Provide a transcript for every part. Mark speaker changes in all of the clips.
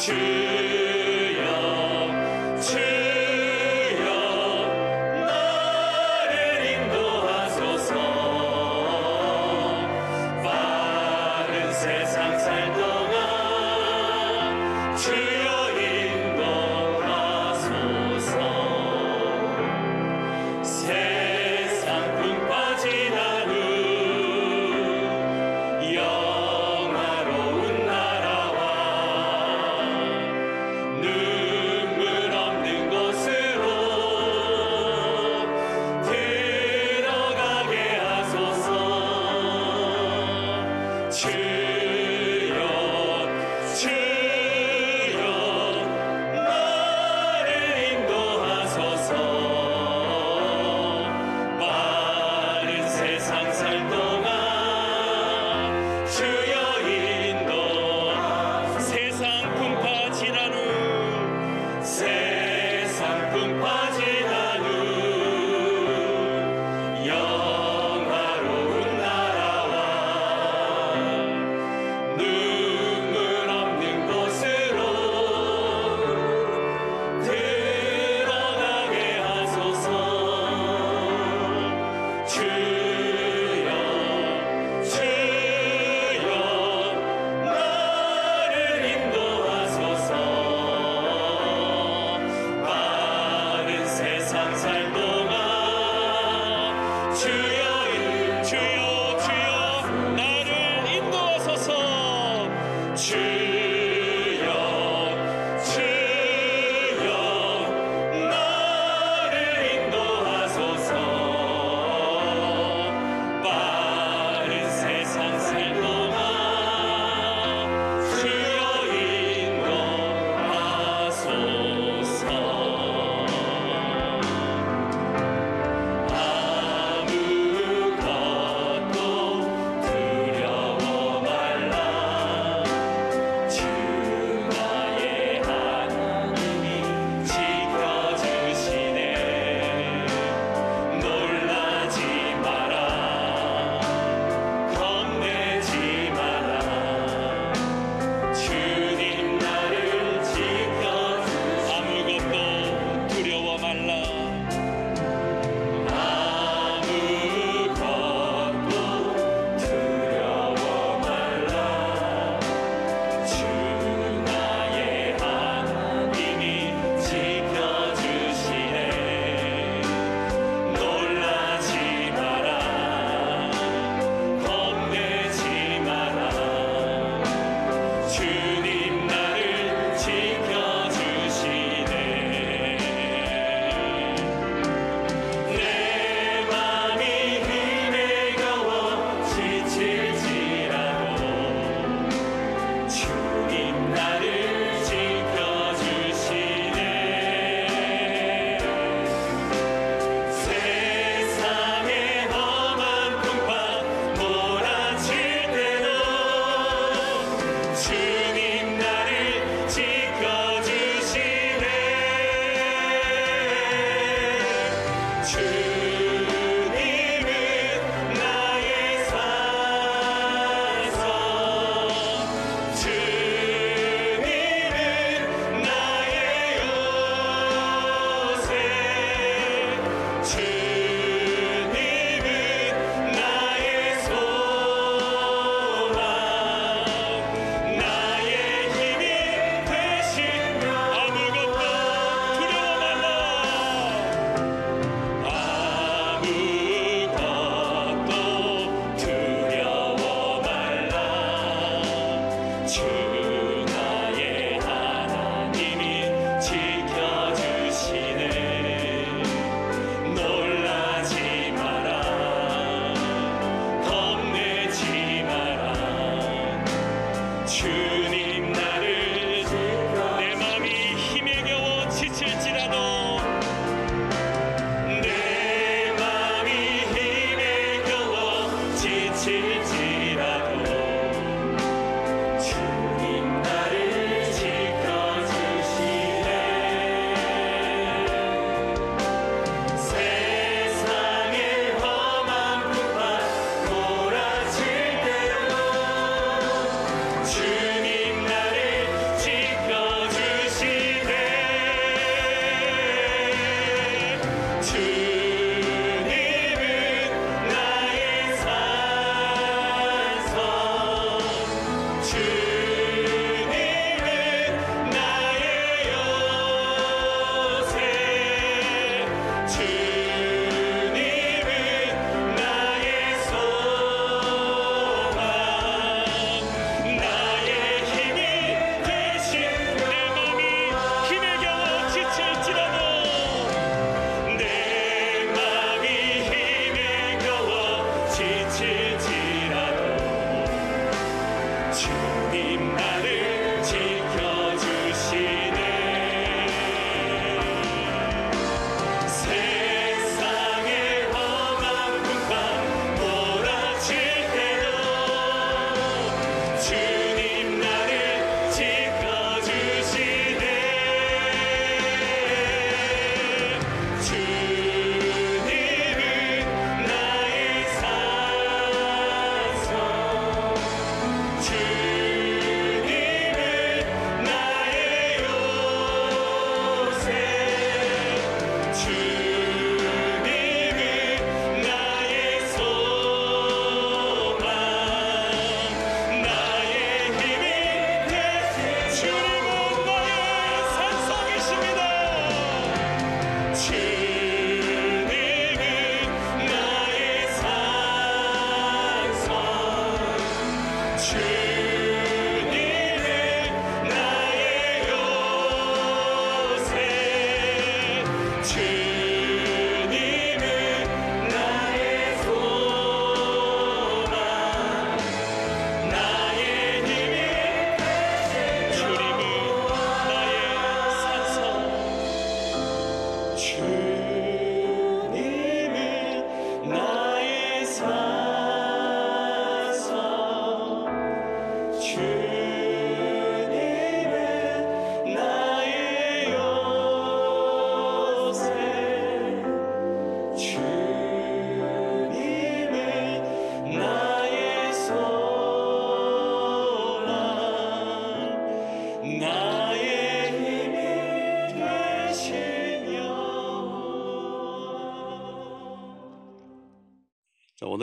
Speaker 1: Tchau.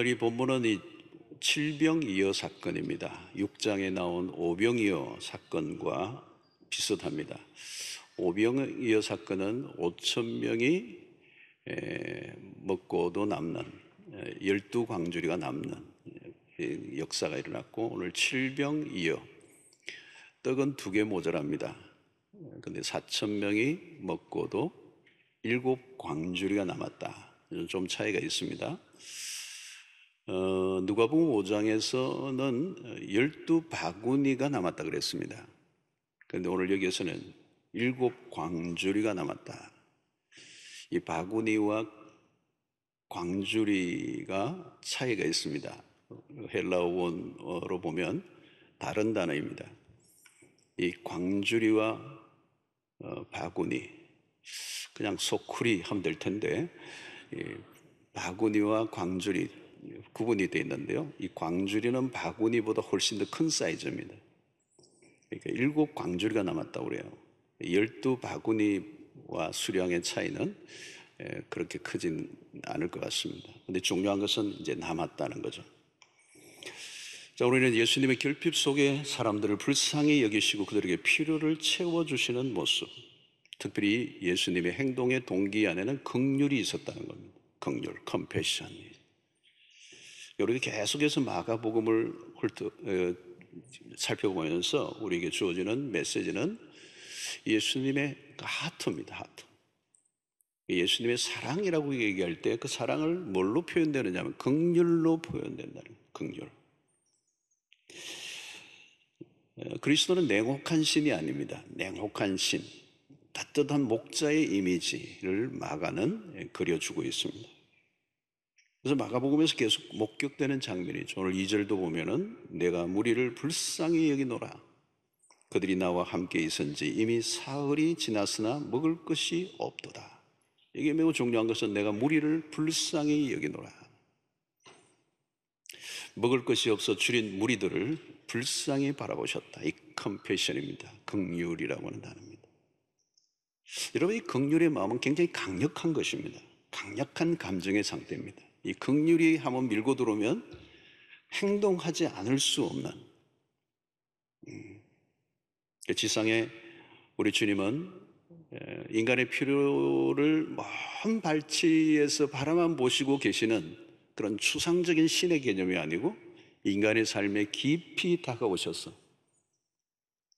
Speaker 2: 특별히 본문은 이 칠병이어 사건입니다. 6장에 나온 오병이어 사건과 비슷합니다. 오병이어 사건은 5천 명이 먹고도 남는 열두 광주리가 남는 역사가 일어났고 오늘 칠병이어 떡은 두 개 모자랍니다. 근데 4천 명이 먹고도 일곱 광주리가 남았다. 좀 차이가 있습니다. 어, 누가복음 5장에서는 열두 바구니가 남았다 그랬습니다. 그런데 오늘 여기에서는 일곱 광주리가 남았다. 이 바구니와 광주리가 차이가 있습니다. 헬라어로 보면 다른 단어입니다. 이 광주리와 어, 바구니, 그냥 소쿠리 하면 될 텐데, 바구니와 광주리, 구분이 되어 있는데요. 이 광주리는 바구니보다 훨씬 더 큰 사이즈입니다. 그러니까 일곱 광주리가 남았다고 그래요. 열두 바구니와 수량의 차이는 예, 그렇게 크진 않을 것 같습니다. 근데 중요한 것은 이제 남았다는 거죠. 자, 우리는 예수님의 결핍 속에 사람들을 불쌍히 여기시고 그들에게 필요를 채워주시는 모습. 특별히 예수님의 행동의 동기 안에는 극률이 있었다는 겁니다. 극률, 컴패션이 여러분 계속해서 마가복음을 어, 살펴보면서 우리에게 주어지는 메시지는 예수님의 그 하트입니다. 하트. 그 예수님의 사랑이라고 얘기할 때 그 사랑을 뭘로 표현되느냐 하면 극률로 표현된다는 극률. 어, 그리스도는 냉혹한 신이 아닙니다. 냉혹한 신, 따뜻한 목자의 이미지를 마가는 그려주고 있습니다. 그래서 마가복음에서 계속 목격되는 장면이죠. 오늘 2절도 보면은 내가 무리를 불쌍히 여기노라. 그들이 나와 함께 있은지 이미 사흘이 지났으나 먹을 것이 없도다. 이게 매우 중요한 것은 내가 무리를 불쌍히 여기노라. 먹을 것이 없어 줄인 무리들을 불쌍히 바라보셨다. 이 컴패션입니다. 극률이라고 하는 단어입니다. 여러분, 이 극률의 마음은 굉장히 강력한 것입니다. 강력한 감정의 상태입니다. 이 극률이 한번 밀고 들어오면 행동하지 않을 수 없는 음, 지상에 우리 주님은 예, 인간의 필요를 먼 발치에서 바라만 보시고 계시는 그런 추상적인 신의 개념이 아니고 인간의 삶에 깊이 다가오셔서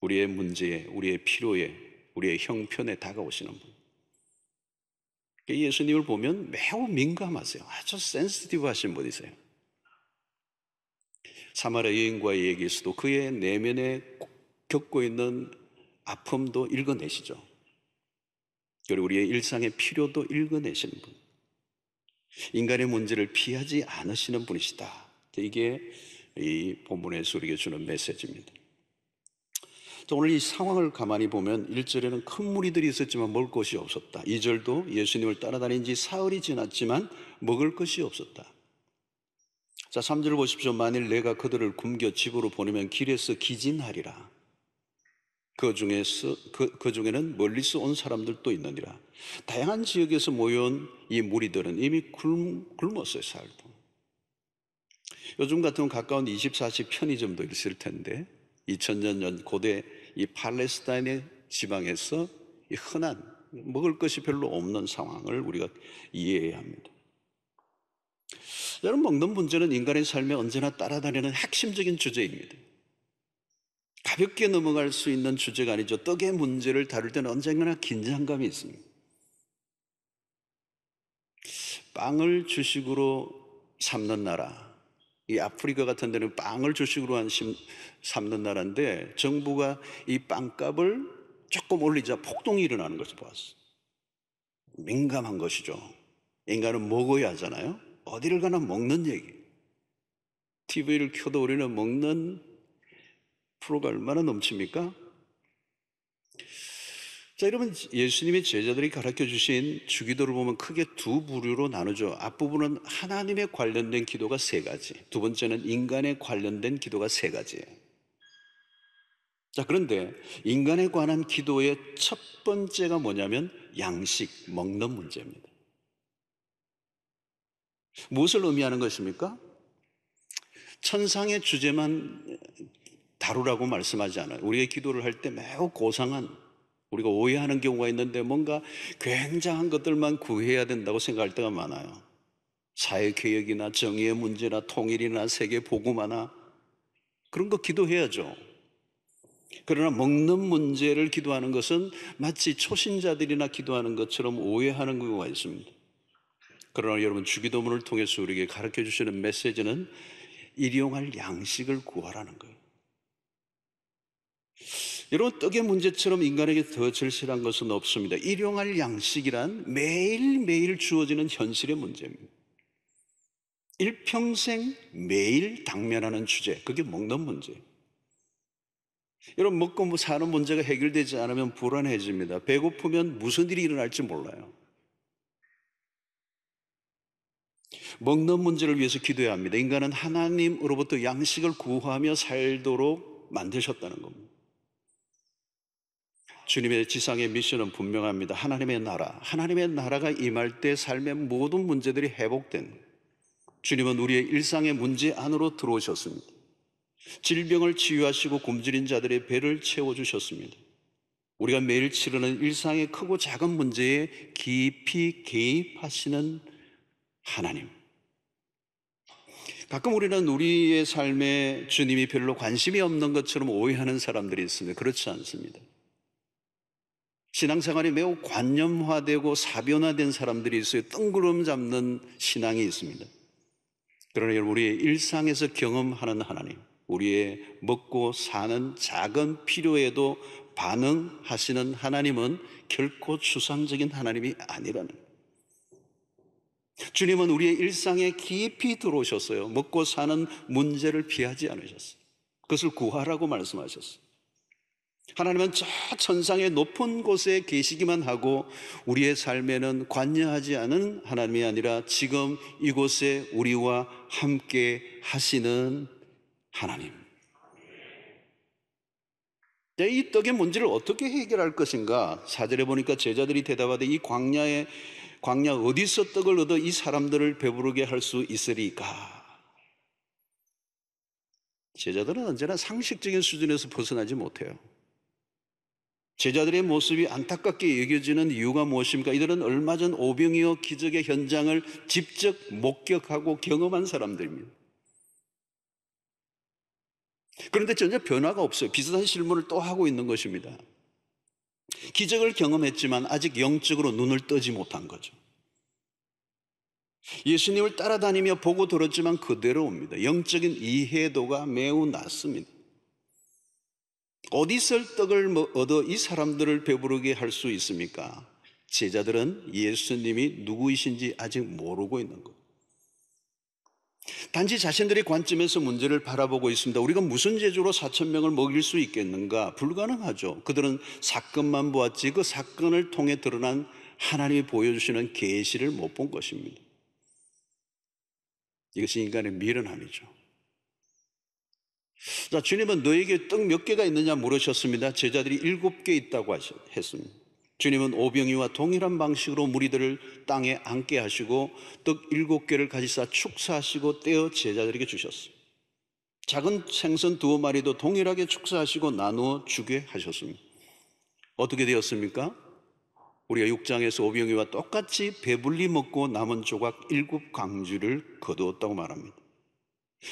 Speaker 2: 우리의 문제에, 우리의 필요에, 우리의 형편에 다가오시는 분. 그러니까 예수님을 보면 매우 민감하세요. 아주 센스티브 하신 분이세요. 사마리아 여인과의 얘기에서도 그의 내면에 겪고 있는 아픔도 읽어내시죠. 그리고 우리의 일상의 필요도 읽어내시는 분. 인간의 문제를 피하지 않으시는 분이시다. 이게 이 본문에서 우리에게 주는 메시지입니다. 또 오늘 이 상황을 가만히 보면 1절에는 큰 무리들이 있었지만 먹을 것이 없었다. 2절도 예수님을 따라다닌 지 사흘이 지났지만 먹을 것이 없었다. 자, 3절 보십시오. 만일 내가 그들을 굶겨 집으로 보내면 길에서 기진하리라. 그 중에서 그, 그 중에는 멀리서 온 사람들도 있느니라. 다양한 지역에서 모여온 이 무리들은 이미 굶, 굶었어요, 사흘도. 요즘 같으면 가까운 24시 편의점도 있을 텐데 2000년 전 고대 이 팔레스타인의 지방에서 이 흔한 먹을 것이 별로 없는 상황을 우리가 이해해야 합니다. 여러분 먹는 문제는 인간의 삶에 언제나 따라다니는 핵심적인 주제입니다. 가볍게 넘어갈 수 있는 주제가 아니죠. 떡의 문제를 다룰 때는 언젠가나 긴장감이 있습니다. 빵을 주식으로 삼는 나라, 이 아프리카 같은 데는 빵을 주식으로 한 심, 삼는 나라인데 정부가 이 빵값을 조금 올리자 폭동이 일어나는 것을 보았어. 민감한 것이죠. 인간은 먹어야 하잖아요. 어디를 가나 먹는 얘기. TV를 켜도 우리는 먹는 프로가 얼마나 넘칩니까? 자, 여러분, 예수님이 제자들이 가르쳐 주신 주기도를 보면 크게 두 부류로 나누죠. 앞부분은 하나님에 관련된 기도가 세 가지. 두 번째는 인간에 관련된 기도가 세 가지예요. 자, 그런데 인간에 관한 기도의 첫 번째가 뭐냐면 양식, 먹는 문제입니다. 무엇을 의미하는 것입니까? 천상의 주제만 다루라고 말씀하지 않아요. 우리의 기도를 할 때 매우 고상한 우리가 오해하는 경우가 있는데 뭔가 굉장한 것들만 구해야 된다고 생각할 때가 많아요. 사회개혁이나 정의의 문제나 통일이나 세계 복음화나 그런 거 기도해야죠. 그러나 먹는 문제를 기도하는 것은 마치 초신자들이나 기도하는 것처럼 오해하는 경우가 있습니다. 그러나 여러분 주기도문을 통해서 우리에게 가르쳐 주시는 메시지는 일용할 양식을 구하라는 거예요. 여러분 떡의 문제처럼 인간에게 더 절실한 것은 없습니다. 일용할 양식이란 매일매일 주어지는 현실의 문제입니다. 일평생 매일 당면하는 주제, 그게 먹는 문제 여러분 먹고 뭐 사는 문제가 해결되지 않으면 불안해집니다. 배고프면 무슨 일이 일어날지 몰라요. 먹는 문제를 위해서 기도해야 합니다. 인간은 하나님으로부터 양식을 구하며 살도록 만드셨다는 겁니다. 주님의 지상의 미션은 분명합니다. 하나님의 나라. 하나님의 나라가 임할 때 삶의 모든 문제들이 회복된 주님은 우리의 일상의 문제 안으로 들어오셨습니다. 질병을 치유하시고 굶주린 자들의 배를 채워주셨습니다. 우리가 매일 치르는 일상의 크고 작은 문제에 깊이 개입하시는 하나님. 가끔 우리는 우리의 삶에 주님이 별로 관심이 없는 것처럼 오해하는 사람들이 있습니다. 그렇지 않습니다. 신앙생활이 매우 관념화되고 사변화된 사람들이 있어요. 뜬구름 잡는 신앙이 있습니다. 그러나 우리의 일상에서 경험하는 하나님, 우리의 먹고 사는 작은 필요에도 반응하시는 하나님은 결코 추상적인 하나님이 아니라는 주님은 우리의 일상에 깊이 들어오셨어요. 먹고 사는 문제를 피하지 않으셨어요. 그것을 구하라고 말씀하셨어요. 하나님은 저 천상의 높은 곳에 계시기만 하고 우리의 삶에는 관여하지 않은 하나님이 아니라 지금 이곳에 우리와 함께 하시는 하나님. 이 떡의 문제를 어떻게 해결할 것인가? 사절에 보니까 제자들이 대답하되 이 광야에 광야 어디서 떡을 얻어 이 사람들을 배부르게 할 수 있으리까? 제자들은 언제나 상식적인 수준에서 벗어나지 못해요. 제자들의 모습이 안타깝게 여겨지는 이유가 무엇입니까? 이들은 얼마 전 오병이어 기적의 현장을 직접 목격하고 경험한 사람들입니다. 그런데 전혀 변화가 없어요. 비슷한 실물을 또 하고 있는 것입니다. 기적을 경험했지만 아직 영적으로 눈을 뜨지 못한 거죠. 예수님을 따라다니며 보고 들었지만 그대로 옵니다. 영적인 이해도가 매우 낮습니다. 어디서 떡을 뭐 얻어 이 사람들을 배부르게 할 수 있습니까? 제자들은 예수님이 누구이신지 아직 모르고 있는 것. 단지 자신들의 관점에서 문제를 바라보고 있습니다. 우리가 무슨 재주로 4천 명을 먹일 수 있겠는가? 불가능하죠. 그들은 사건만 보았지 그 사건을 통해 드러난 하나님이 보여주시는 계시를 못 본 것입니다. 이것이 인간의 미련함이죠. 자, 주님은 너에게 떡 몇 개가 있느냐 물으셨습니다. 제자들이 일곱 개 있다고 하셨습니다 주님은 오병이와 동일한 방식으로 무리들을 땅에 앉게 하시고 떡 일곱 개를 가지사 축사하시고 떼어 제자들에게 주셨습니다. 작은 생선 두어 마리도 동일하게 축사하시고 나누어 주게 하셨습니다. 어떻게 되었습니까? 우리가 육장에서 오병이와 똑같이 배불리 먹고 남은 조각 일곱 광주를 거두었다고 말합니다.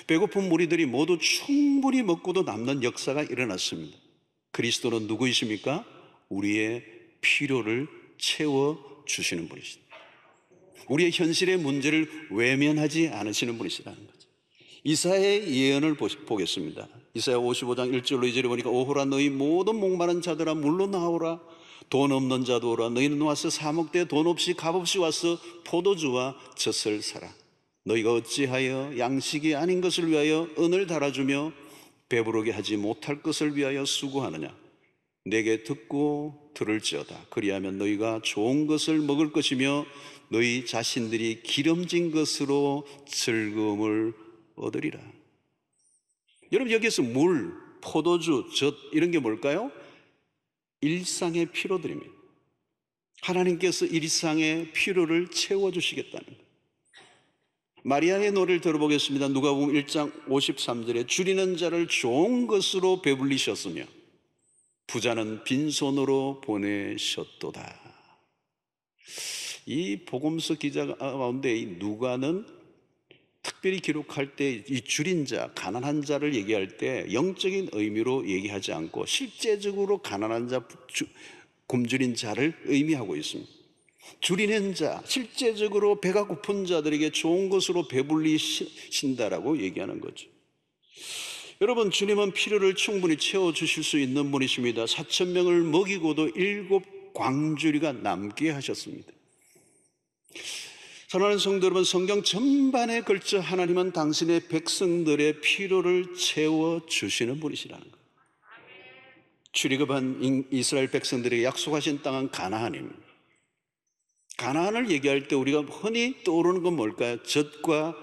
Speaker 2: 배고픈 무리들이 모두 충분히 먹고도 남는 역사가 일어났습니다. 그리스도는 누구이십니까? 우리의 필요를 채워 주시는 분이시다. 우리의 현실의 문제를 외면하지 않으시는 분이시라는 거죠. 이사의 예언을 보겠습니다. 이사야 55장 1절로 2절에 보니까 오호라 너희 모든 목마른 자들아 물로 나오라 돈 없는 자도 오라 너희는 와서 사먹되 돈 없이 값없이 와서 포도주와 젖을 사라 너희가 어찌하여 양식이 아닌 것을 위하여 은을 달아주며 배부르게 하지 못할 것을 위하여 수고하느냐? 내게 듣고 들을지어다. 그리하면 너희가 좋은 것을 먹을 것이며 너희 자신들이 기름진 것으로 즐거움을 얻으리라. 여러분, 여기에서 물, 포도주, 젖, 이런 게 뭘까요? 일상의 필요들입니다. 하나님께서 일상의 필요를 채워주시겠다는 거예요. 마리아의 노래를 들어보겠습니다. 누가복음 1장 53절에 줄이는 자를 좋은 것으로 배불리셨으며 부자는 빈손으로 보내셨도다. 이 복음서 기자 가운데 누가는 특별히 기록할 때이 줄인 자, 가난한 자를 얘기할 때 영적인 의미로 얘기하지 않고 실제적으로 가난한 자, 굶주린 자를 의미하고 있습니다. 줄이는 자, 실제적으로 배가 고픈 자들에게 좋은 것으로 배불리신다라고 얘기하는 거죠. 여러분, 주님은 필요를 충분히 채워주실 수 있는 분이십니다. 4천명을 먹이고도 일곱 광주리가 남게 하셨습니다. 사랑하는 성도 여러분, 성경 전반에 걸쳐 하나님은 당신의 백성들의 필요를 채워주시는 분이시라는 것. 출애한 이스라엘 백성들에게 약속하신 땅은 가나안입니다. 가나안을 얘기할 때 우리가 흔히 떠오르는 건 뭘까요? 젖과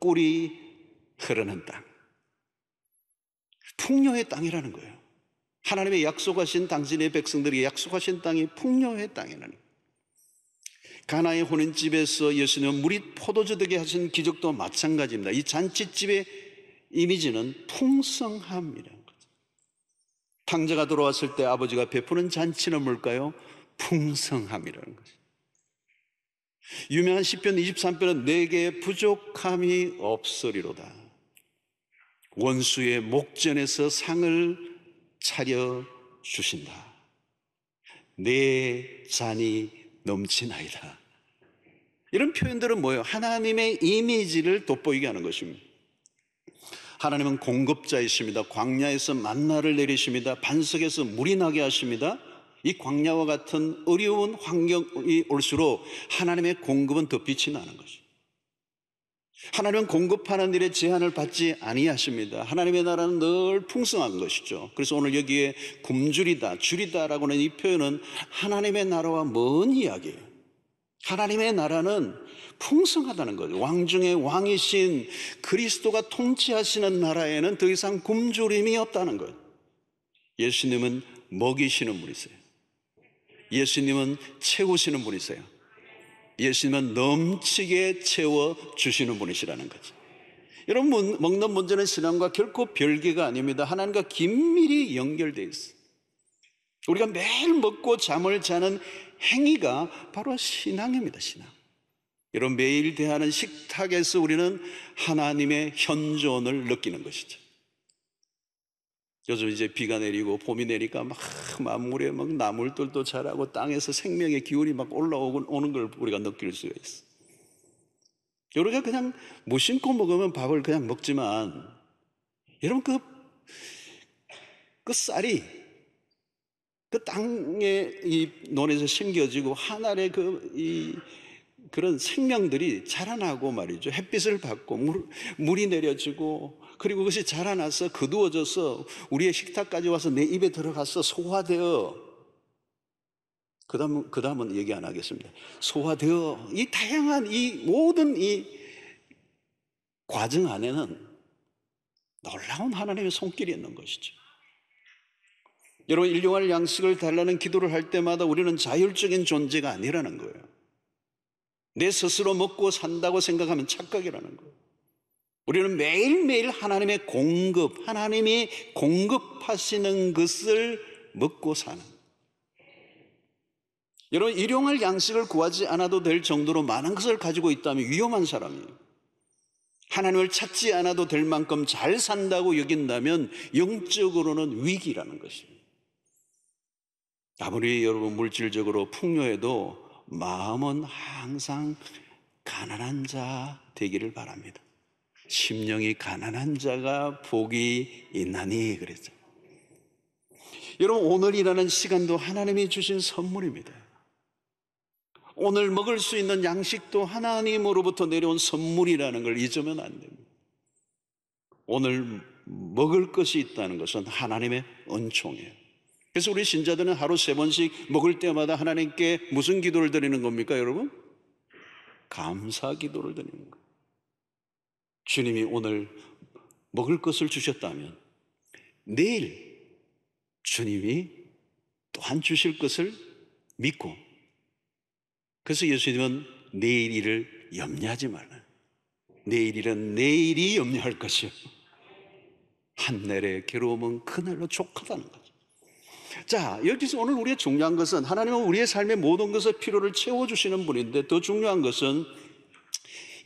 Speaker 2: 꿀이 흐르는 땅. 풍요의 땅이라는 거예요. 하나님의 약속하신 당신의 백성들이 약속하신 땅이 풍요의 땅이라는 거예요. 가나의 혼인집에서 예수님은 물이 포도주 되게 하신 기적도 마찬가지입니다. 이 잔치집의 이미지는 풍성함이라는 거죠. 탕자가 들어왔을 때 아버지가 베푸는 잔치는 뭘까요? 풍성함이라는 거죠. 유명한 시편 23편은 내게 부족함이 없으리로다. 원수의 목전에서 상을 차려 주신다. 내 잔이 넘치나이다. 이런 표현들은 뭐예요? 하나님의 이미지를 돋보이게 하는 것입니다. 하나님은 공급자이십니다. 광야에서 만나를 내리십니다. 반석에서 물이 나게 하십니다. 이 광야와 같은 어려운 환경이 올수록 하나님의 공급은 더 빛이 나는 것이. 하나님은 공급하는 일에 제한을 받지 아니하십니다. 하나님의 나라는 늘 풍성한 것이죠. 그래서 오늘 여기에 굶주리다, 줄이다라고 하는 이 표현은 하나님의 나라와 먼 이야기예요. 하나님의 나라는 풍성하다는 거죠. 왕중의 왕이신 그리스도가 통치하시는 나라에는 더 이상 굶주림이 없다는 것. 예수님은 먹이시는 분이세요. 예수님은 채우시는 분이세요. 예수님은 넘치게 채워 주시는 분이시라는 거죠. 여러분 먹는 문제는 신앙과 결코 별개가 아닙니다. 하나님과 긴밀히 연결돼 있어. 우리가 매일 먹고 잠을 자는 행위가 바로 신앙입니다. 신앙. 여러분 매일 대하는 식탁에서 우리는 하나님의 현존을 느끼는 것이죠. 요즘 이제 비가 내리고 봄이 내리니까 막 만물에 막 나물들도 자라고 땅에서 생명의 기운이 막 올라오고 오는 걸 우리가 느낄 수가 있어. 요리가 그냥 무심코 먹으면 밥을 그냥 먹지만 여러분 그, 그 쌀이 그 땅에 이 논에서 심겨지고 하늘의 그이 그런 생명들이 자라나고 말이죠. 햇빛을 받고 물, 물이 내려지고 그리고 그것이 자라나서 거두어져서 우리의 식탁까지 와서 내 입에 들어가서 소화되어 그 다음은, 그 다음은 얘기 안 하겠습니다. 소화되어 이 다양한 이 모든 이 과정 안에는 놀라운 하나님의 손길이 있는 것이죠. 여러분, 일용할 양식을 달라는 기도를 할 때마다 우리는 자율적인 존재가 아니라는 거예요. 내 스스로 먹고 산다고 생각하면 착각이라는 거예요. 우리는 매일매일 하나님의 공급, 하나님이 공급하시는 것을 먹고 사는. 여러분, 일용할 양식을 구하지 않아도 될 정도로 많은 것을 가지고 있다면 위험한 사람이에요. 하나님을 찾지 않아도 될 만큼 잘 산다고 여긴다면 영적으로는 위기라는 것입니다. 아무리 여러분 물질적으로 풍요해도 마음은 항상 가난한 자 되기를 바랍니다. 심령이 가난한 자가 복이 있나니 그랬죠. 여러분 오늘이라는 시간도 하나님이 주신 선물입니다. 오늘 먹을 수 있는 양식도 하나님으로부터 내려온 선물이라는 걸 잊으면 안 됩니다. 오늘 먹을 것이 있다는 것은 하나님의 은총이에요. 그래서 우리 신자들은 하루 세 번씩 먹을 때마다 하나님께 무슨 기도를 드리는 겁니까, 여러분? 감사 기도를 드리는 거예요. 주님이 오늘 먹을 것을 주셨다면 내일 주님이 또 한 주실 것을 믿고 그래서 예수님은 내일 일을 염려하지 말라. 내일 일은 내일이 염려할 것이요. 한날의 괴로움은 그날로 족하다는 거죠. 자, 여기서 오늘 우리의 중요한 것은 하나님은 우리의 삶의 모든 것의 필요를 채워주시는 분인데 더 중요한 것은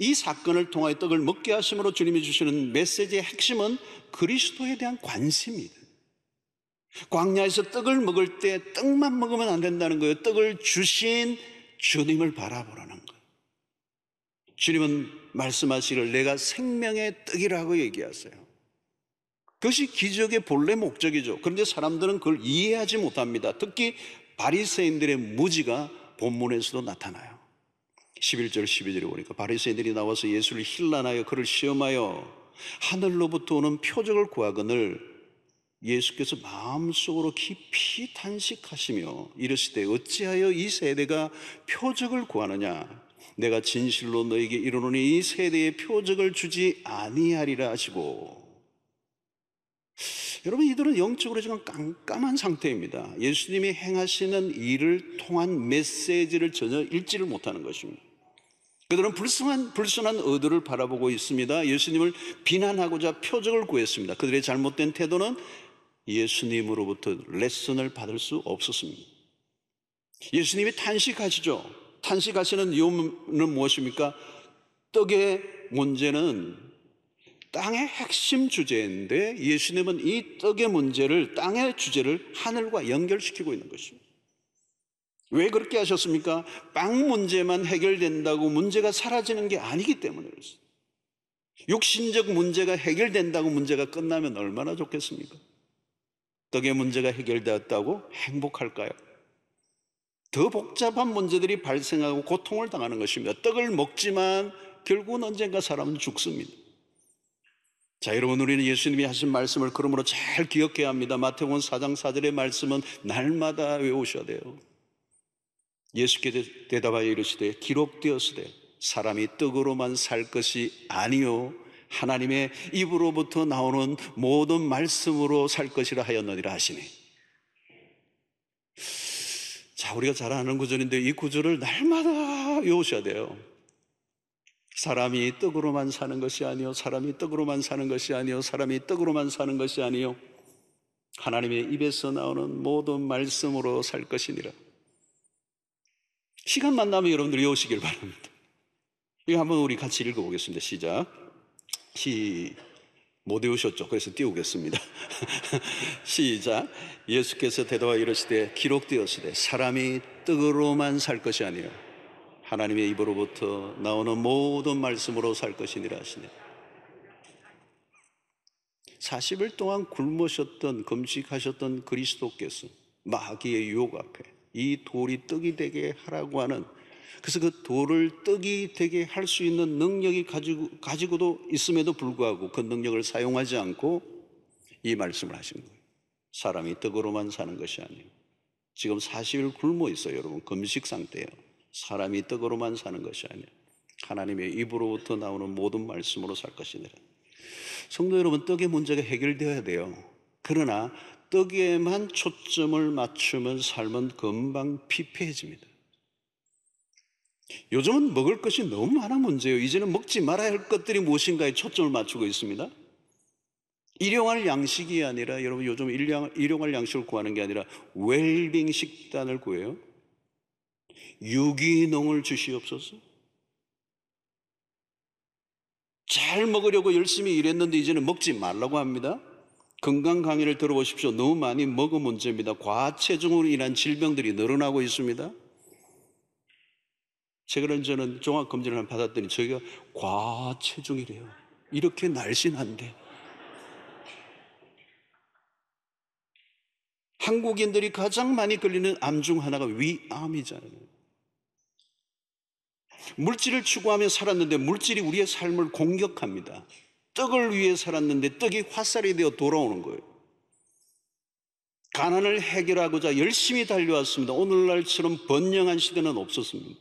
Speaker 2: 이 사건을 통하여 떡을 먹게 하심으로 주님이 주시는 메시지의 핵심은 그리스도에 대한 관심이다. 광야에서 떡을 먹을 때 떡만 먹으면 안 된다는 거예요. 떡을 주신 주님을 바라보라는 거예요. 주님은 말씀하시기를 내가 생명의 떡이라고 얘기하세요. 그것이 기적의 본래 목적이죠. 그런데 사람들은 그걸 이해하지 못합니다. 특히 바리새인들의 무지가 본문에서도 나타나요. 11절 12절에 보니까 바리새인들이 나와서 예수를 힐난하여 그를 시험하여 하늘로부터 오는 표적을 구하거늘 예수께서 마음속으로 깊이 탄식하시며 이르시되 어찌하여 이 세대가 표적을 구하느냐 내가 진실로 너에게 이르노니 이 세대에 표적을 주지 아니하리라 하시고 여러분 이들은 영적으로 지금 깜깜한 상태입니다. 예수님이 행하시는 일을 통한 메시지를 전혀 읽지를 못하는 것입니다. 그들은 불순한, 불순한 의도를 바라보고 있습니다. 예수님을 비난하고자 표적을 구했습니다. 그들의 잘못된 태도는 예수님으로부터 레슨을 받을 수 없었습니다. 예수님이 탄식하시죠. 탄식하시는 이유는 무엇입니까? 떡의 문제는 땅의 핵심 주제인데 예수님은 이 떡의 문제를 땅의 주제를 하늘과 연결시키고 있는 것입니다. 왜 그렇게 하셨습니까? 빵 문제만 해결된다고 문제가 사라지는 게 아니기 때문에 육신적 문제가 해결된다고 문제가 끝나면 얼마나 좋겠습니까? 떡의 문제가 해결되었다고 행복할까요? 더 복잡한 문제들이 발생하고 고통을 당하는 것입니다. 떡을 먹지만 결국은 언젠가 사람은 죽습니다. 자, 여러분, 우리는 예수님이 하신 말씀을 그러므로 잘 기억해야 합니다. 마태복음 4장 4절의 말씀은 날마다 외우셔야 돼요. 예수께 대답하여 이르시되 기록되었으되 사람이 떡으로만 살 것이 아니요 하나님의 입으로부터 나오는 모든 말씀으로 살 것이라 하였느니라 하시네자 우리가 잘 아는 구절인데 이 구절을 날마다 외우셔야 돼요 사람이 떡으로만 사는 것이 아니요 사람이 떡으로만 사는 것이 아니요 사람이 떡으로만 사는 것이 아니요 하나님의 입에서 나오는 모든 말씀으로 살 것이니라 시간만 나면 여러분들이 오시길 바랍니다. 이거 한번 우리 같이 읽어보겠습니다. 시작. 시, 못 외우셨죠? 그래서 띄우겠습니다. 시작. 예수께서 대답하 이르시되 기록되었으되 사람이 뜨거로만 살 것이 아니요 하나님의 입으로부터 나오는 모든 말씀으로 살 것이니라 하시네. 40일 동안 굶으셨던 금식하셨던 그리스도께서 마귀의 유혹 앞에 이 돌이 떡이 되게 하라고 하는 그래서 그 돌을 떡이 되게 할 수 있는 능력이 가지고, 가지고도 있음에도 불구하고 그 능력을 사용하지 않고 이 말씀을 하신 거예요. 사람이 떡으로만 사는 것이 아니에요. 지금 40일 굶어 있어요, 여러분. 금식 상태예요. 사람이 떡으로만 사는 것이 아니에요. 하나님의 입으로부터 나오는 모든 말씀으로 살 것이니라. 성도 여러분, 떡의 문제가 해결되어야 돼요. 그러나 떡에만 초점을 맞추면 삶은 금방 피폐해집니다. 요즘은 먹을 것이 너무 많아 문제예요. 이제는 먹지 말아야 할 것들이 무엇인가에 초점을 맞추고 있습니다. 일용할 양식이 아니라 여러분 요즘 일용, 일용할 양식을 구하는 게 아니라 웰빙 식단을 구해요. 유기농을 주시옵소서. 잘 먹으려고 열심히 일했는데 이제는 먹지 말라고 합니다. 건강 강의를 들어보십시오. 너무 많이 먹은 문제입니다. 과체중으로 인한 질병들이 늘어나고 있습니다. 최근에 저는 종합검진을 한 받았더니 저희가 과체중이래요. 이렇게 날씬한데. 한국인들이 가장 많이 걸리는 암 중 하나가 위암이잖아요. 물질을 추구하며 살았는데 물질이 우리의 삶을 공격합니다. 떡을 위해 살았는데 떡이 화살이 되어 돌아오는 거예요. 가난을 해결하고자 열심히 달려왔습니다. 오늘날처럼 번영한 시대는 없었습니다.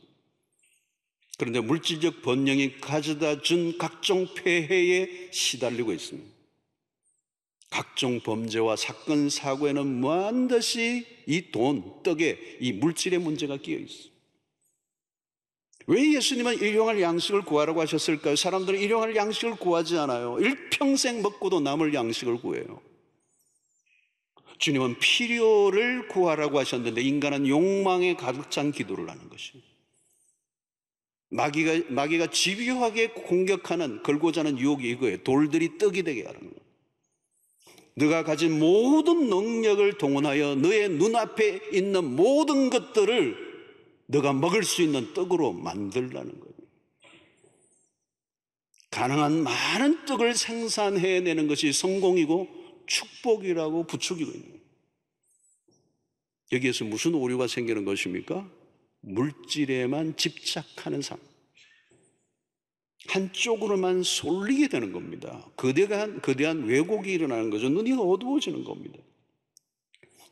Speaker 2: 그런데 물질적 번영이 가져다 준 각종 폐해에 시달리고 있습니다. 각종 범죄와 사건, 사고에는 반드시 이 돈, 떡에 이 물질의 문제가 끼어 있습니다. 왜 예수님은 일용할 양식을 구하라고 하셨을까요? 사람들은 일용할 양식을 구하지 않아요. 일평생 먹고도 남을 양식을 구해요. 주님은 필요를 구하라고 하셨는데 인간은 욕망에 가득 찬 기도를 하는 것이에요. 마귀가, 마귀가 집요하게 공격하는, 걸고자 하는 유혹이 이거예요. 돌들이 떡이 되게 하는 거예요. 네가 가진 모든 능력을 동원하여 너의 눈앞에 있는 모든 것들을 너가 먹을 수 있는 떡으로 만들라는 거예요. 가능한 많은 떡을 생산해내는 것이 성공이고 축복이라고 부추기고 있는 거예요. 여기에서 무슨 오류가 생기는 것입니까? 물질에만 집착하는 삶. 한쪽으로만 쏠리게 되는 겁니다. 거대한, 거대한 왜곡이 일어나는 거죠. 눈이 어두워지는 겁니다.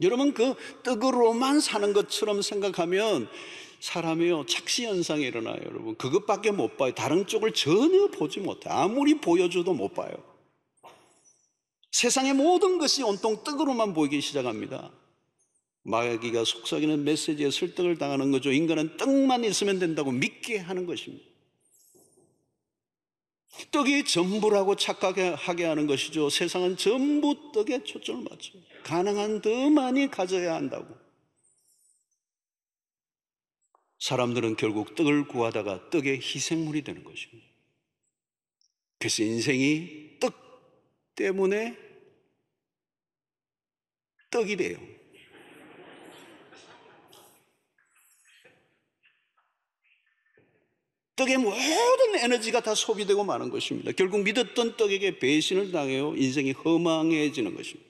Speaker 2: 여러분, 그 떡으로만 사는 것처럼 생각하면 사람이요 착시 현상이 일어나요, 여러분. 그것밖에 못 봐요. 다른 쪽을 전혀 보지 못해. 아무리 보여줘도 못 봐요. 세상의 모든 것이 온통 떡으로만 보이기 시작합니다. 마귀가 속삭이는 메시지에 설득을 당하는 거죠. 인간은 떡만 있으면 된다고 믿게 하는 것입니다. 떡이 전부라고 착각하게 하는 것이죠. 세상은 전부 떡에 초점을 맞춰. 가능한 더 많이 가져야 한다고. 사람들은 결국 떡을 구하다가 떡의 희생물이 되는 것입니다. 그래서 인생이 떡 때문에 떡이 돼요. 떡의 모든 에너지가 다 소비되고 마는 것입니다. 결국 믿었던 떡에게 배신을 당해요. 인생이 허망해지는 것입니다.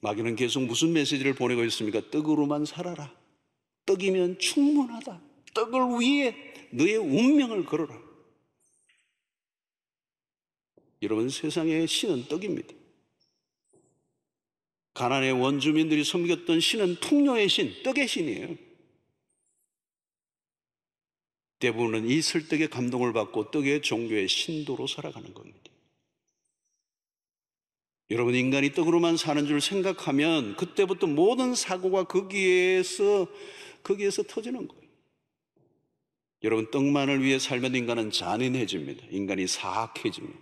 Speaker 2: 마귀는 계속 무슨 메시지를 보내고 있습니까? 떡으로만 살아라. 떡이면 충분하다. 떡을 위해 너의 운명을 걸어라. 여러분 세상의 신은 떡입니다. 가난의 원주민들이 섬겼던 신은 풍요의 신, 떡의 신이에요. 대부분은 이 설득에 감동을 받고 떡의 종교의 신도로 살아가는 겁니다. 여러분 인간이 떡으로만 사는 줄 생각하면 그때부터 모든 사고가 거기에서 거기에서 터지는 거예요. 여러분 떡만을 위해 살면 인간은 잔인해집니다. 인간이 사악해집니다.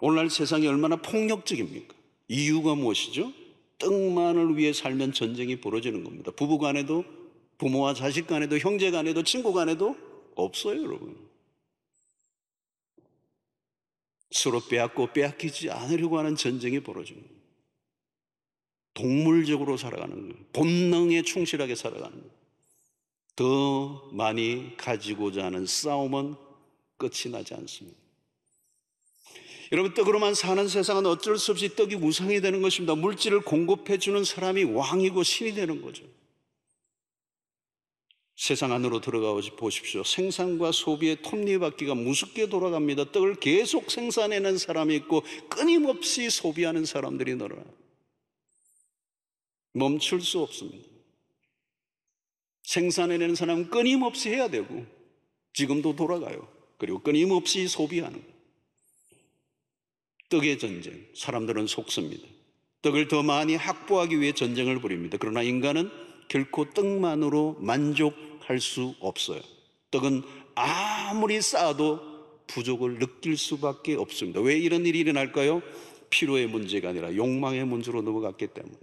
Speaker 2: 오늘날 세상이 얼마나 폭력적입니까? 이유가 무엇이죠? 떡만을 위해 살면 전쟁이 벌어지는 겁니다. 부부 간에도 부모와 자식 간에도 형제 간에도 친구 간에도 없어요, 여러분. 서로 빼앗고 빼앗기지 않으려고 하는 전쟁이 벌어집는거 동물적으로 살아가는 거예요. 본능에 충실하게 살아가는 거더 많이 가지고자 하는 싸움은 끝이 나지 않습니다. 여러분, 떡으로만 사는 세상은 어쩔 수 없이 떡이 우상이 되는 것입니다. 물질을 공급해주는 사람이 왕이고 신이 되는 거죠. 세상 안으로 들어가 보십시오. 생산과 소비의 톱니바퀴가 무섭게 돌아갑니다. 떡을 계속 생산해낸 사람이 있고 끊임없이 소비하는 사람들이 늘어나 멈출 수 없습니다. 생산해내는 사람은 끊임없이 해야 되고 지금도 돌아가요. 그리고 끊임없이 소비하는 떡의 전쟁. 사람들은 속습니다. 떡을 더 많이 확보하기 위해 전쟁을 벌입니다. 그러나 인간은 결코 떡만으로 만족할 수 없어요. 떡은 아무리 쌓아도 부족을 느낄 수밖에 없습니다. 왜 이런 일이 일어날까요? 필요의 문제가 아니라 욕망의 문제로 넘어갔기 때문에.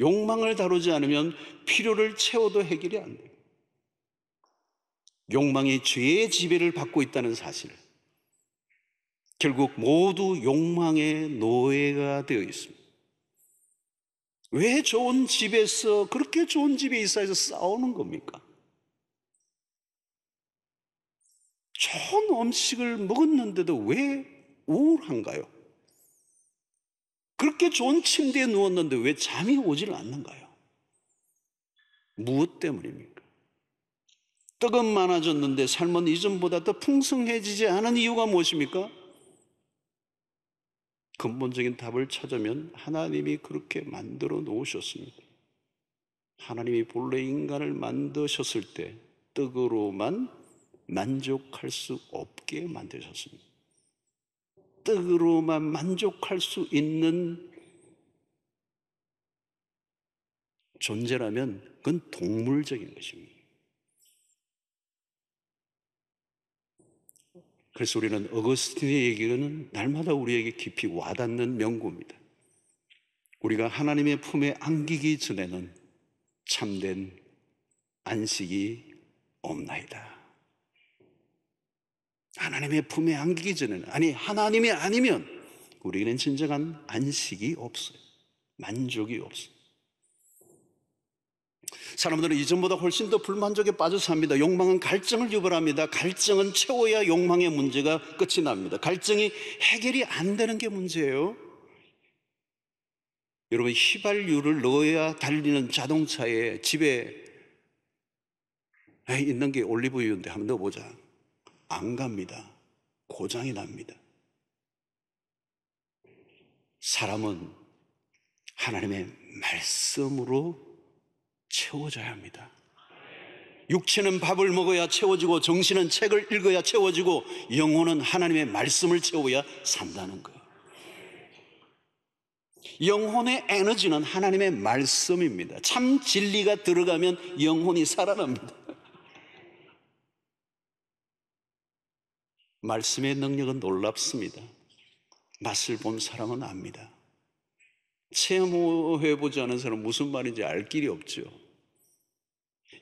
Speaker 2: 욕망을 다루지 않으면 필요를 채워도 해결이 안 돼요. 욕망이 죄의 지배를 받고 있다는 사실. 결국 모두 욕망의 노예가 되어 있습니다. 왜 좋은 집에서 그렇게 좋은 집에 이사해서 싸우는 겁니까? 좋은 음식을 먹었는데도 왜 우울한가요? 그렇게 좋은 침대에 누웠는데 왜 잠이 오질 않는가요? 무엇 때문입니까? 떡은 많아졌는데 삶은 이전보다 더 풍성해지지 않은 이유가 무엇입니까? 근본적인 답을 찾으면 하나님이 그렇게 만들어 놓으셨습니다. 하나님이 본래 인간을 만드셨을 때 떡으로만 만족할 수 없게 만드셨습니다. 떡으로만 만족할 수 있는 존재라면 그건 동물적인 것입니다. 그래서 우리는 어거스틴의 얘기는 날마다 우리에게 깊이 와닿는 명구입니다. 우리가 하나님의 품에 안기기 전에는 참된 안식이 없나이다. 하나님의 품에 안기기 전에는, 아니, 하나님이 아니면 우리에게는 진정한 안식이 없어요. 만족이 없어요. 사람들은 이전보다 훨씬 더 불만족에 빠져삽니다 욕망은 갈증을 유발합니다. 갈증은 채워야 욕망의 문제가 끝이 납니다. 갈증이 해결이 안 되는 게 문제예요. 여러분, 휘발유를 넣어야 달리는 자동차에 집에 있는 게 올리브유인데 한번 넣어보자. 안 갑니다. 고장이 납니다. 사람은 하나님의 말씀으로 채워져야 합니다. 육체는 밥을 먹어야 채워지고 정신은 책을 읽어야 채워지고 영혼은 하나님의 말씀을 채워야 산다는 거예요. 영혼의 에너지는 하나님의 말씀입니다. 참 진리가 들어가면 영혼이 살아납니다. 말씀의 능력은 놀랍습니다. 맛을 본 사람은 압니다. 체험해보지 않은 사람은 무슨 말인지 알 길이 없죠.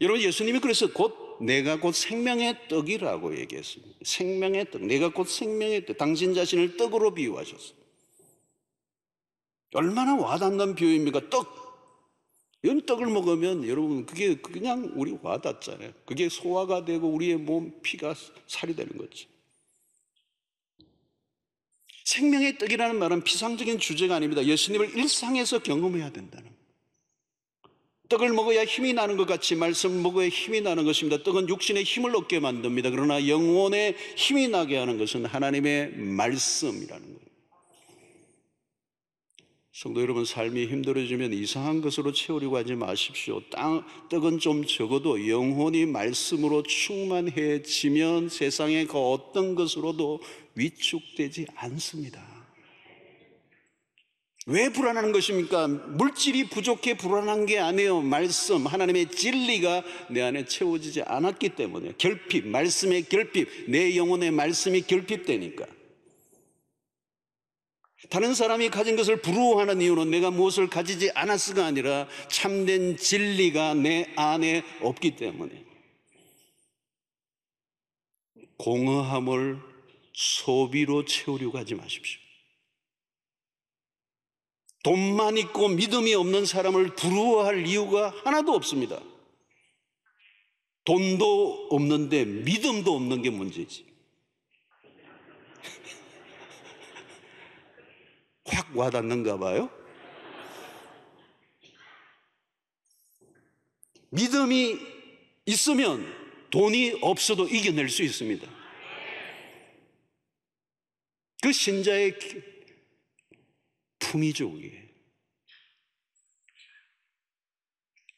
Speaker 2: 여러분 예수님이 그래서 곧 내가 곧 생명의 떡이라고 얘기했습니다. 생명의 떡. 내가 곧 생명의 떡. 당신 자신을 떡으로 비유하셨습니 얼마나 와닿는 비유입니까? 떡. 연 떡을 먹으면 여러분 그게 그냥 우리 와닿잖아요. 그게 소화가 되고 우리의 몸 피가 살이 되는 거지. 생명의 떡이라는 말은 피상적인 주제가 아닙니다. 예수님을 일상에서 경험해야 된다는 떡을 먹어야 힘이 나는 것 같이 말씀 먹어야 힘이 나는 것입니다. 떡은 육신의 힘을 얻게 만듭니다. 그러나 영혼의 힘이 나게 하는 것은 하나님의 말씀이라는 거예요. 성도 여러분, 삶이 힘들어지면 이상한 것으로 채우려고 하지 마십시오. 땅, 떡은 좀 적어도 영혼이 말씀으로 충만해지면 세상의 그 어떤 것으로도 위축되지 않습니다. 왜 불안한 것입니까? 물질이 부족해 불안한 게 아니에요. 말씀, 하나님의 진리가 내 안에 채워지지 않았기 때문에 결핍, 말씀의 결핍, 내 영혼의 말씀이 결핍되니까. 다른 사람이 가진 것을 부러워하는 이유는 내가 무엇을 가지지 않았어가 아니라 참된 진리가 내 안에 없기 때문에. 공허함을 소비로 채우려고 하지 마십시오. 돈만 있고 믿음이 없는 사람을 부러워할 이유가 하나도 없습니다. 돈도 없는데 믿음도 없는 게 문제지. 확 와닿는가 봐요. 믿음이 있으면 돈이 없어도 이겨낼 수 있습니다. 그 신자의 품위주의예요.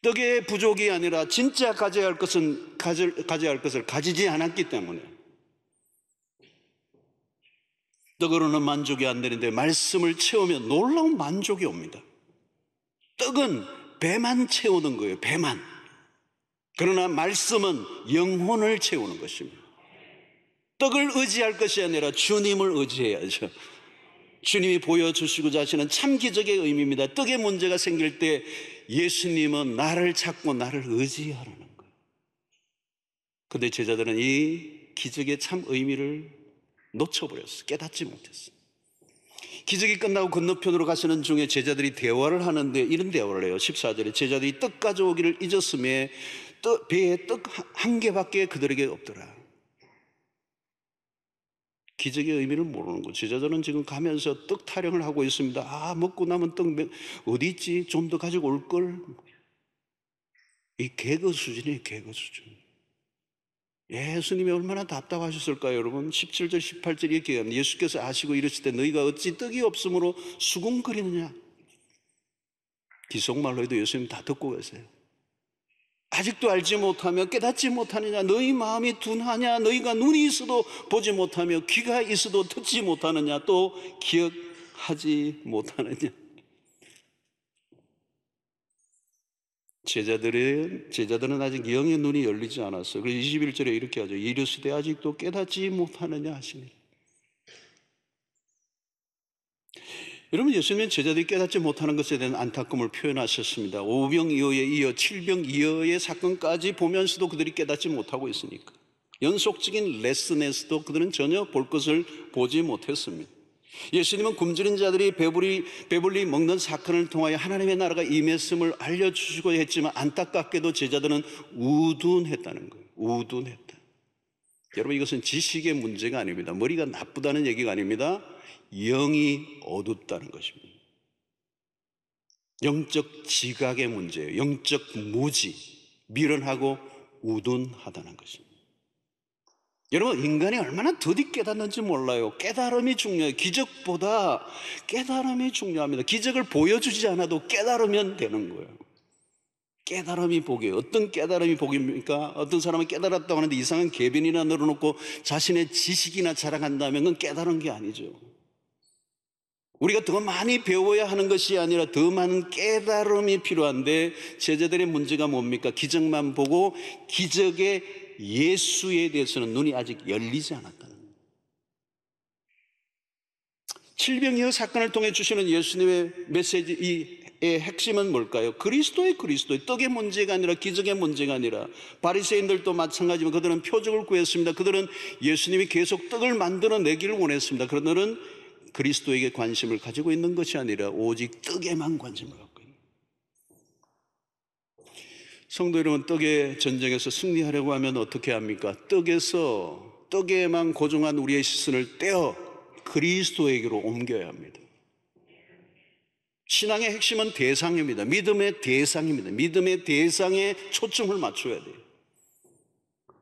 Speaker 2: 떡의 부족이 아니라 진짜 가져야 할 것은 가져야 할 것을 가지지 않았기 때문에 떡으로는 만족이 안 되는데 말씀을 채우면 놀라운 만족이 옵니다. 떡은 배만 채우는 거예요. 배만. 그러나 말씀은 영혼을 채우는 것입니다. 떡을 의지할 것이 아니라 주님을 의지해야죠. 주님이 보여주시고자 하시는 참 기적의 의미입니다. 떡의 문제가 생길 때 예수님은 나를 찾고 나를 의지하라는 거예요. 근데 제자들은 이 기적의 참 의미를 놓쳐버렸어. 깨닫지 못했어. 기적이 끝나고 건너편으로 가시는 중에 제자들이 대화를 하는데 이런 대화를 해요. 14절에 제자들이 떡 가져오기를 잊었음에 떡, 배에 떡 한 개밖에 그들에게 없더라. 기적의 의미를 모르는 거예요. 제자들은 지금 가면서 떡 타령을 하고 있습니다. 아, 먹고 남은 떡 어디 있지? 좀 더 가지고 올 걸. 이 개그 수준이에요, 개그 수준. 예수님이 얼마나 답답하셨을까요, 여러분? 17절, 18절 이렇게 합니다. 예수께서 아시고 이르시되 너희가 어찌 떡이 없으므로 수군거리느냐? 기속말로 해도 예수님 다 듣고 계세요. 아직도 알지 못하며 깨닫지 못하느냐 너희 마음이 둔하냐 너희가 눈이 있어도 보지 못하며 귀가 있어도 듣지 못하느냐 또 기억하지 못하느냐 제자들은, 제자들은 아직 영의 눈이 열리지 않았어요 그래서 21절에 이렇게 하죠 이르시되 아직도 깨닫지 못하느냐 하시니 여러분 예수님은 제자들이 깨닫지 못하는 것에 대한 안타까움을 표현하셨습니다. 오병이어에 이어 칠병이어의 사건까지 보면서도 그들이 깨닫지 못하고 있으니까 연속적인 레슨에서도 그들은 전혀 볼 것을 보지 못했습니다. 예수님은 굶주린 자들이 배불리, 배불리 먹는 사건을 통하여 하나님의 나라가 임했음을 알려주시고 했지만 안타깝게도 제자들은 우둔했다는 거예요. 우둔했다. 여러분 이것은 지식의 문제가 아닙니다. 머리가 나쁘다는 얘기가 아닙니다. 영이 어둡다는 것입니다. 영적 지각의 문제예요. 영적 무지, 미련하고 우둔하다는 것입니다. 여러분, 인간이 얼마나 더디 깨닫는지 몰라요. 깨달음이 중요해요. 기적보다 깨달음이 중요합니다. 기적을 보여주지 않아도 깨달으면 되는 거예요. 깨달음이 복이에요. 어떤 깨달음이 복입니까? 어떤 사람은 깨달았다고 하는데 이상한 개변이나 늘어놓고 자신의 지식이나 자랑한다면 그건 깨달은 게 아니죠. 우리가 더 많이 배워야 하는 것이 아니라 더 많은 깨달음이 필요한데 제자들의 문제가 뭡니까? 기적만 보고 기적의 예수에 대해서는 눈이 아직 열리지 않았다는 거예 칠병이어 사건을 통해 주시는 예수님의 메시지, 의 핵심은 뭘까요? 그리스도의 그리스도의 떡의 문제가 아니라 기적의 문제가 아니라 바리새인들도 마찬가지면 그들은 표적을 구했습니다. 그들은 예수님이 계속 떡을 만들어 내기를 원했습니다. 그들은 그리스도에게 관심을 가지고 있는 것이 아니라 오직 떡에만 관심을 갖고 있는 성도 여러분, 떡의 전쟁에서 승리하려고 하면 어떻게 합니까? 떡에서, 떡에만 고정한 우리의 시선을 떼어 그리스도에게로 옮겨야 합니다. 신앙의 핵심은 대상입니다. 믿음의 대상입니다. 믿음의 대상에 초점을 맞춰야 돼요.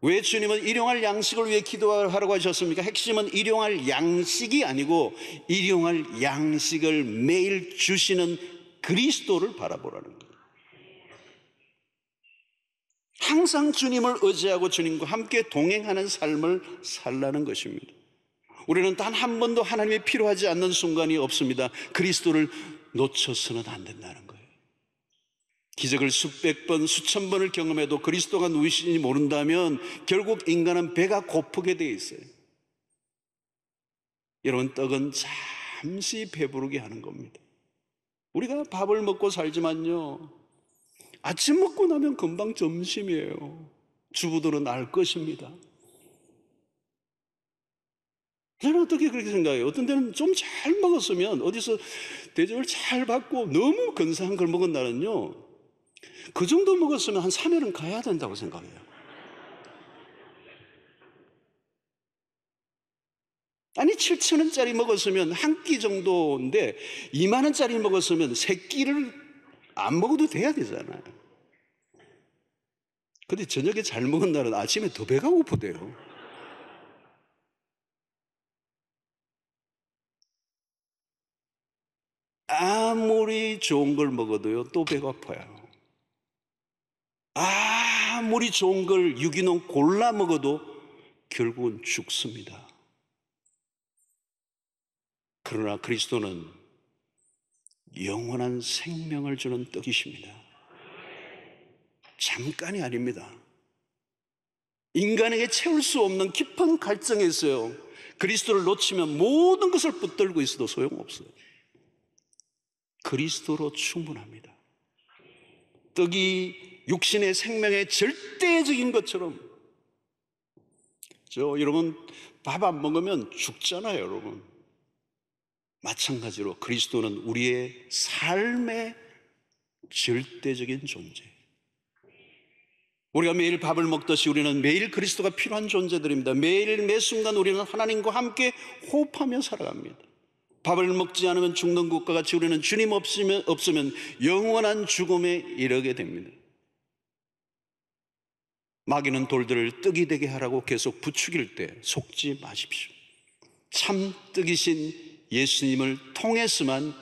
Speaker 2: 왜 주님은 일용할 양식을 위해 기도하라고 하셨습니까? 핵심은 일용할 양식이 아니고 일용할 양식을 매일 주시는 그리스도를 바라보라는 거예요. 항상 주님을 의지하고 주님과 함께 동행하는 삶을 살라는 것입니다. 우리는 단 한 번도 하나님이 필요하지 않는 순간이 없습니다. 그리스도를 놓쳐서는 안 된다는 기적을 수백 번, 수천 번을 경험해도 그리스도가 누이신지 모른다면 결국 인간은 배가 고프게 되어 있어요. 여러분, 떡은 잠시 배부르게 하는 겁니다. 우리가 밥을 먹고 살지만요, 아침 먹고 나면 금방 점심이에요. 주부들은 알 것입니다. 나는 어떻게 그렇게 생각해요? 어떤 때는 좀 잘 먹었으면 어디서 대접을 잘 받고 너무 근사한 걸 먹은 날은요, 그 정도 먹었으면 한 3일은 가야 된다고 생각해요. 아니 7천 원짜리 먹었으면 한 끼 정도인데 2만 원짜리 먹었으면 세 끼를 안 먹어도 돼야 되잖아요. 근데 저녁에 잘 먹은 날은 아침에 더 배가 고프대요. 아무리 좋은 걸 먹어도요, 또 배가 아파요. 아무리 좋은 걸 유기농 골라 먹어도 결국은 죽습니다. 그러나 그리스도는 영원한 생명을 주는 떡이십니다. 잠깐이 아닙니다. 인간에게 채울 수 없는 깊은 갈증에서요 그리스도를 놓치면 모든 것을 붙들고 있어도 소용없어요. 그리스도로 충분합니다. 떡이 육신의 생명의 절대적인 것처럼 저 여러분 밥 안 먹으면 죽잖아요, 여러분. 마찬가지로 그리스도는 우리의 삶의 절대적인 존재. 우리가 매일 밥을 먹듯이 우리는 매일 그리스도가 필요한 존재들입니다. 매일 매 순간 우리는 하나님과 함께 호흡하며 살아갑니다. 밥을 먹지 않으면 죽는 것과 같이 우리는 주님 없으면, 없으면 영원한 죽음에 이르게 됩니다. 마귀는 돌들을 뜨기 되게 하라고 계속 부추길 때 속지 마십시오. 참 뜨기신 예수님을 통해서만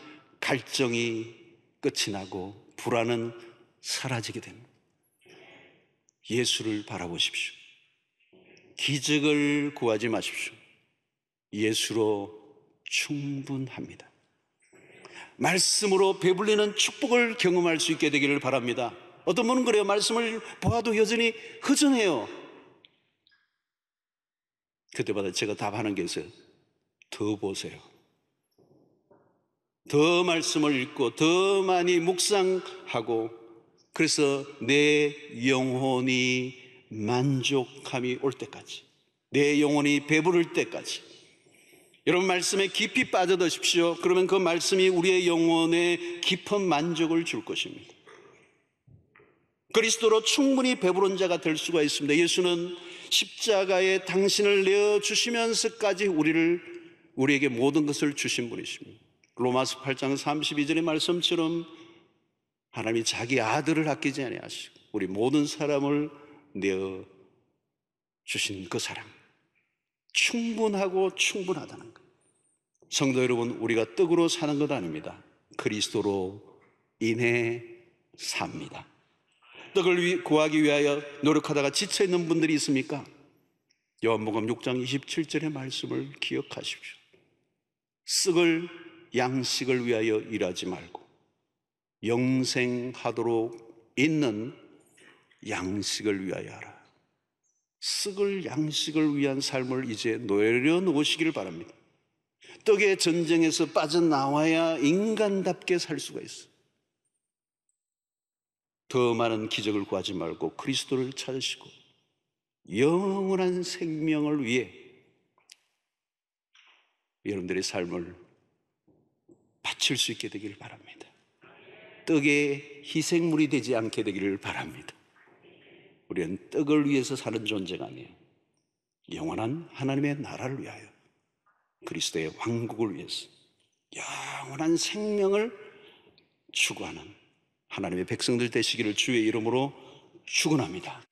Speaker 2: 갈정이 끝이 나고 불안은 사라지게 됩니다. 예수를 바라보십시오. 기적을 구하지 마십시오. 예수로 충분합니다. 말씀으로 배불리는 축복을 경험할 수 있게 되기를 바랍니다. 어떤 분은 그래요. 말씀을 보아도 여전히 허전해요. 그때마다 제가 답하는 게 있어요. 더 보세요. 더 말씀을 읽고 더 많이 묵상하고 그래서 내 영혼이 만족함이 올 때까지 내 영혼이 배부를 때까지 여러분 말씀에 깊이 빠져드십시오. 그러면 그 말씀이 우리의 영혼에 깊은 만족을 줄 것입니다. 그리스도로 충분히 배부른 자가 될 수가 있습니다. 예수는 십자가에 당신을 내어 주시면서까지 우리를 우리에게 모든 것을 주신 분이십니다. 로마서 8장 32절의 말씀처럼 하나님이 자기 아들을 아끼지 아니하시고 우리 모든 사람을 내어 주신 그 사랑 충분하고 충분하다는 것. 성도 여러분, 우리가 떡으로 사는 것 아닙니다. 그리스도로 인해 삽니다. 떡을 구하기 위하여 노력하다가 지쳐 있는 분들이 있습니까? 요한복음 6장 27절의 말씀을 기억하십시오. 썩을 양식을 위하여 일하지 말고 영생하도록 있는 양식을 위하여 하라. 썩을 양식을 위한 삶을 이제 놓려 놓으시기를 바랍니다. 떡의 전쟁에서 빠져나와야 인간답게 살 수가 있어. 더 많은 기적을 구하지 말고 그리스도를 찾으시고 영원한 생명을 위해 여러분들의 삶을 바칠 수 있게 되기를 바랍니다. 떡의 희생물이 되지 않게 되기를 바랍니다. 우리는 떡을 위해서 사는 존재가 아니에요. 영원한 하나님의 나라를 위하여 그리스도의 왕국을 위해서 영원한 생명을 추구하는 하나님의 백성들 되시기를 주의 이름으로 축원합니다.